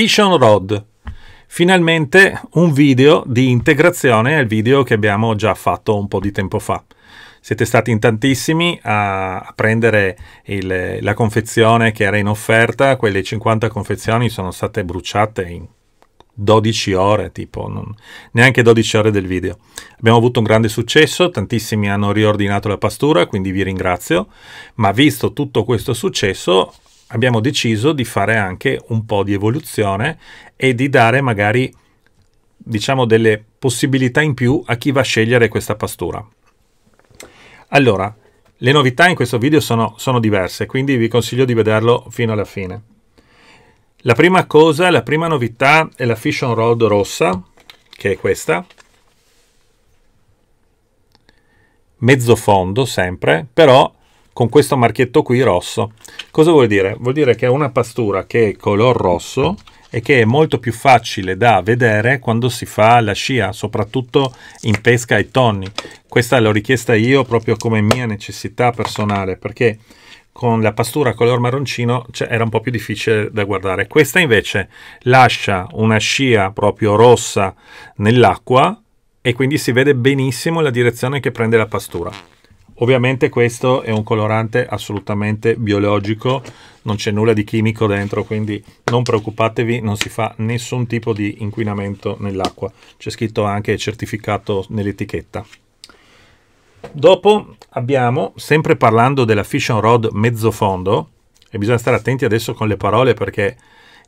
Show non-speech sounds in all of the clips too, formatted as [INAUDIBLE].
Fission Rod. Finalmente un video di integrazione al video che abbiamo già fatto un po' di tempo fa. Siete stati in tantissimi a, a prendere il, la confezione che era in offerta, quelle 50 confezioni sono state bruciate in 12 ore, tipo non, neanche 12 ore del video. Abbiamo avuto un grande successo, tantissimi hanno riordinato la pastura, quindi vi ringrazio, ma visto tutto questo successo abbiamo deciso di fare anche un po' di evoluzione e di dare magari diciamo delle possibilità in più a chi va a scegliere questa pastura. Allora, le novità in questo video sono, sono diverse, quindi vi consiglio di vederlo fino alla fine. La prima cosa, la prima novità è la Fish on Road rossa, che è questa. Mezzo fondo sempre, però con questo marchietto qui rosso. Cosa vuol dire? Vuol dire che è una pastura che è color rosso e che è molto più facile da vedere quando si fa la scia, soprattutto in pesca ai tonni. Questa l'ho richiesta io proprio come mia necessità personale, perché con la pastura color marroncino cioè, era un po' più difficile da guardare. Questa invece lascia una scia proprio rossa nell'acqua e quindi si vede benissimo la direzione che prende la pastura. Ovviamente questo è un colorante assolutamente biologico, non c'è nulla di chimico dentro, quindi non preoccupatevi, non si fa nessun tipo di inquinamento nell'acqua. C'è scritto anche certificato nell'etichetta. Dopo abbiamo, sempre parlando della Fission Rod mezzo fondo, e bisogna stare attenti adesso con le parole perché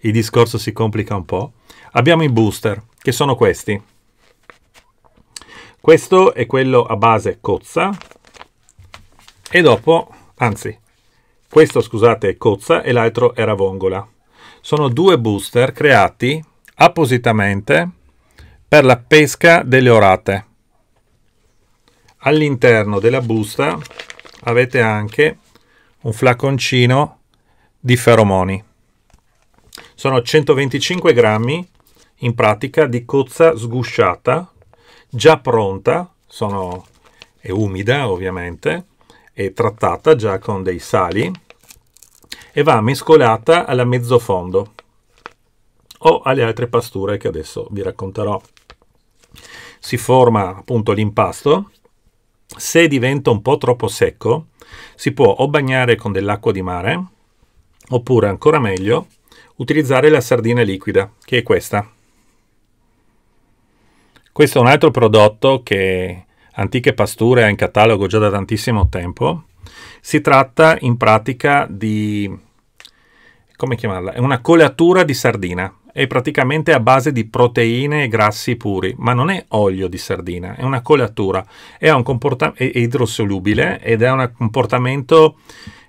il discorso si complica un po', abbiamo i booster, che sono questi. Questo è quello a base cozza, e dopo, anzi, questo scusate è cozza e l'altro era vongola. Sono due booster creati appositamente per la pesca delle orate. All'interno della busta avete anche un flaconcino di feromoni. Sono 125 grammi in pratica di cozza sgusciata, già pronta, sono, è umida ovviamente, eh, trattata già con dei sali e va mescolata alla mezzo fondo o alle altre pasture che adesso vi racconterò. Si forma appunto l'impasto. Se diventa un po' troppo secco, si può o bagnare con dell'acqua di mare, oppure ancora meglio, utilizzare la sardina liquida, che è questa. Questo è un altro prodotto che Antiche pasture è in catalogo già da tantissimo tempo. Si tratta in pratica di... come chiamarla? È una coleatura di sardina. È praticamente a base di proteine e grassi puri, ma non è olio di sardina, è una coleatura. È, un comporta- è idrosolubile ed è un comportamento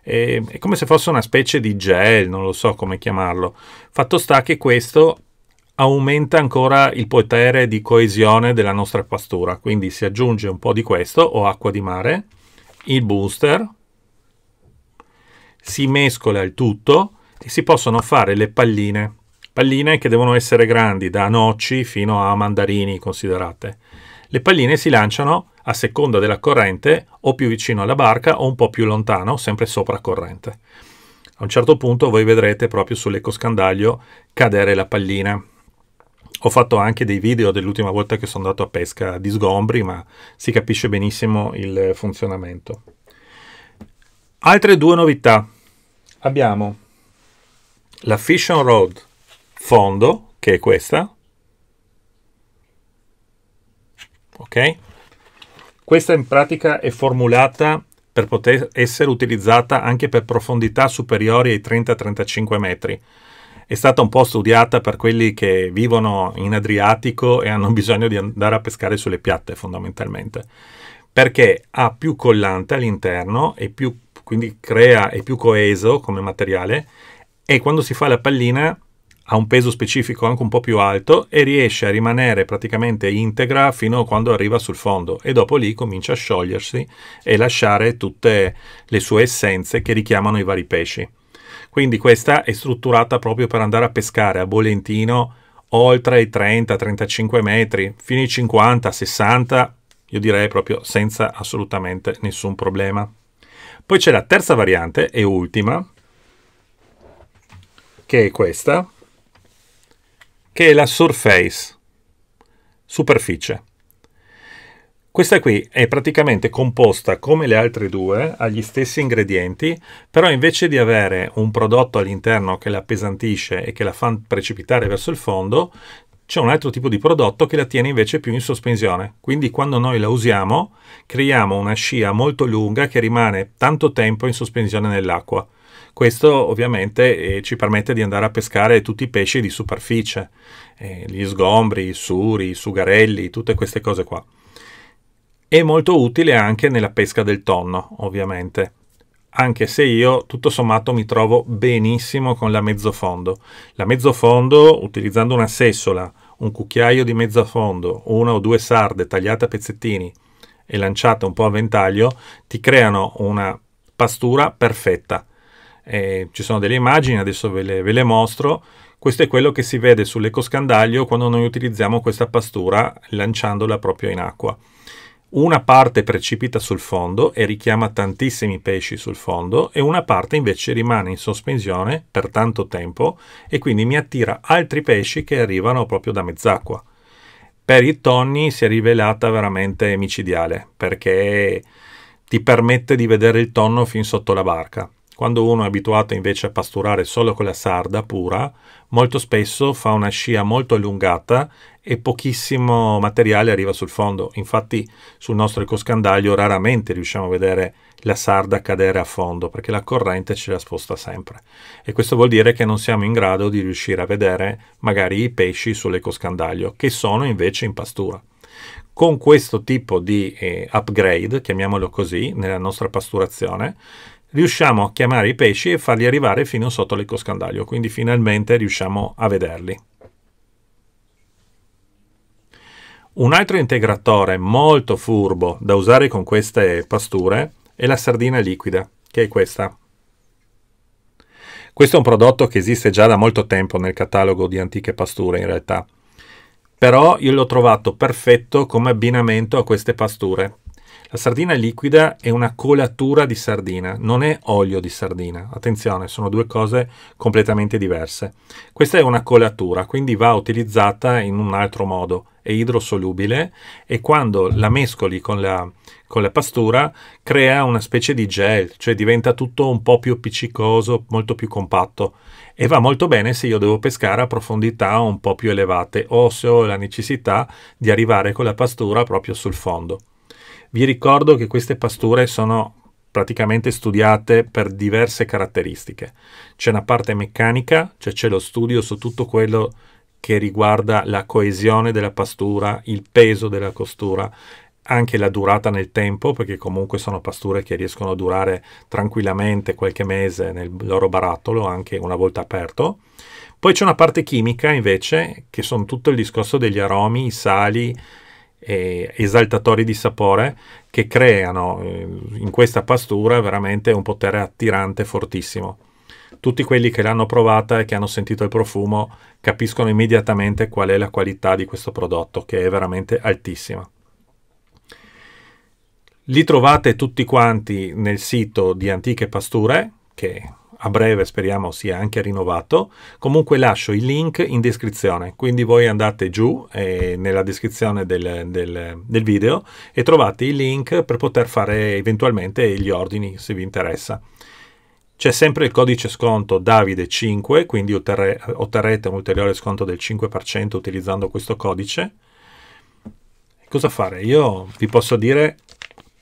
è, come se fosse una specie di gel, non lo so come chiamarlo. Fatto sta che questo aumenta ancora il potere di coesione della nostra pastura. Quindi si aggiunge un po' di questo o acqua di mare, il booster, si mescola il tutto e si possono fare le palline. Palline che devono essere grandi, da noci fino a mandarini considerate. Le palline si lanciano a seconda della corrente o più vicino alla barca o un po' più lontano, sempre sopra corrente. A un certo punto voi vedrete proprio sull'ecoscandaglio cadere la pallina. Ho fatto anche dei video dell'ultima volta che sono andato a pesca di sgombri, ma si capisce benissimo il funzionamento. Altre due novità. Abbiamo la Fish on Road fondo, che è questa. Ok? Questa in pratica è formulata per poter essere utilizzata anche per profondità superiori ai 30-35 metri è stata un po' studiata per quelli che vivono in Adriatico e hanno [LAUGHS] bisogno di andare a pescare sulle piatte fondamentalmente, perché ha più collante all'interno e più, quindi crea, è più coeso come materiale e quando si fa la pallina ha un peso specifico anche un po' più alto e riesce a rimanere praticamente integra fino a quando arriva sul fondo e dopo lì comincia a sciogliersi e lasciare tutte le sue essenze che richiamano i vari pesci. Quindi questa è strutturata proprio per andare a pescare a Bolentino oltre i 30-35 metri, fino ai 50-60, io direi proprio senza assolutamente nessun problema. Poi c'è la terza variante e ultima, che è questa, che è la surface, superficie. Questa qui è praticamente composta come le altre due, agli stessi ingredienti, però invece di avere un prodotto all'interno che la appesantisce e che la fa precipitare verso il fondo, c'è un altro tipo di prodotto che la tiene invece più in sospensione. Quindi quando noi la usiamo, creiamo una scia molto lunga che rimane tanto tempo in sospensione nell'acqua. Questo ovviamente eh, ci permette di andare a pescare tutti i pesci di superficie, eh, gli sgombri, i suri, i sugarelli, tutte queste cose qua. È molto utile anche nella pesca del tonno, ovviamente. Anche se io tutto sommato mi trovo benissimo con la mezzo fondo. La mezzo fondo, utilizzando una sessola, un cucchiaio di mezzo fondo, una o due sarde tagliate a pezzettini e lanciate un po' a ventaglio, ti creano una pastura perfetta. Eh, ci sono delle immagini, adesso ve le, ve le, mostro. Questo è quello che si vede sull'ecoscandaglio quando noi utilizziamo questa pastura lanciandola proprio in acqua una parte precipita sul fondo e richiama tantissimi pesci sul fondo e una parte invece rimane in sospensione per tanto tempo e quindi mi attira altri pesci che arrivano proprio da mezz'acqua. Per i tonni si è rivelata veramente micidiale perché ti permette di vedere il tonno fin sotto la barca quando uno è abituato invece a pasturare solo con la sarda pura, molto spesso fa una scia molto allungata e pochissimo materiale arriva sul fondo. Infatti sul nostro ecoscandaglio raramente riusciamo a vedere la sarda cadere a fondo perché la corrente ce la sposta sempre. E questo vuol dire che non siamo in grado di riuscire a vedere magari i pesci sull'ecoscandaglio che sono invece in pastura. Con questo tipo di eh, upgrade, chiamiamolo così, nella nostra pasturazione, riusciamo a chiamare i pesci e farli arrivare fino sotto l'ecoscandaglio, quindi finalmente riusciamo a vederli. Un altro integratore molto furbo da usare con queste pasture è la sardina liquida, che è questa. Questo è un prodotto che esiste già da molto tempo nel catalogo di antiche pasture in realtà, però io l'ho trovato perfetto come abbinamento a queste pasture la sardina liquida è una colatura di sardina, non è olio di sardina. Attenzione, sono due cose completamente diverse. Questa è una colatura, quindi va utilizzata in un altro modo. È idrosolubile e quando la mescoli con la, con la pastura crea una specie di gel, cioè diventa tutto un po' più appiccicoso, molto più compatto e va molto bene se io devo pescare a profondità un po' più elevate o se ho la necessità di arrivare con la pastura proprio sul fondo. Vi ricordo che queste pasture sono praticamente studiate per diverse caratteristiche. C'è una parte meccanica, cioè c'è lo studio su tutto quello che riguarda la coesione della pastura, il peso della costura, anche la durata nel tempo, perché comunque sono pasture che riescono a durare tranquillamente qualche mese nel loro barattolo, anche una volta aperto. Poi c'è una parte chimica invece, che sono tutto il discorso degli aromi, i sali, eh, esaltatori di sapore che creano eh, in questa pastura veramente un potere attirante fortissimo. Tutti quelli che l'hanno provata e che hanno sentito il profumo capiscono immediatamente qual è la qualità di questo prodotto, che è veramente altissima. Li trovate tutti quanti nel sito di Antiche Pasture, che a breve speriamo sia anche rinnovato. Comunque lascio il link in descrizione, quindi voi andate giù eh, nella descrizione del, del, del video e trovate il link per poter fare eventualmente gli ordini se vi interessa. C'è sempre il codice sconto Davide5, quindi otterrete un ulteriore sconto del 5% utilizzando questo codice. Cosa fare? Io vi posso dire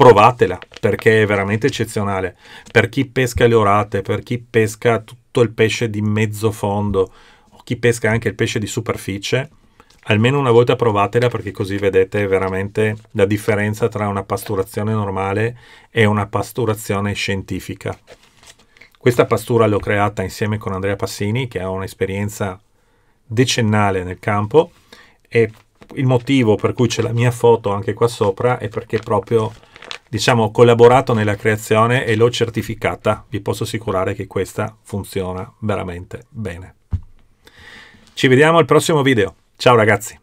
provatela perché è veramente eccezionale. Per chi pesca le orate, per chi pesca tutto il pesce di mezzo fondo o chi pesca anche il pesce di superficie, almeno una volta provatela perché così vedete veramente la differenza tra una pasturazione normale e una pasturazione scientifica. Questa pastura l'ho creata insieme con Andrea Passini che ha un'esperienza decennale nel campo e il motivo per cui c'è la mia foto anche qua sopra è perché proprio diciamo, collaborato nella creazione e l'ho certificata, vi posso assicurare che questa funziona veramente bene. Ci vediamo al prossimo video. Ciao ragazzi!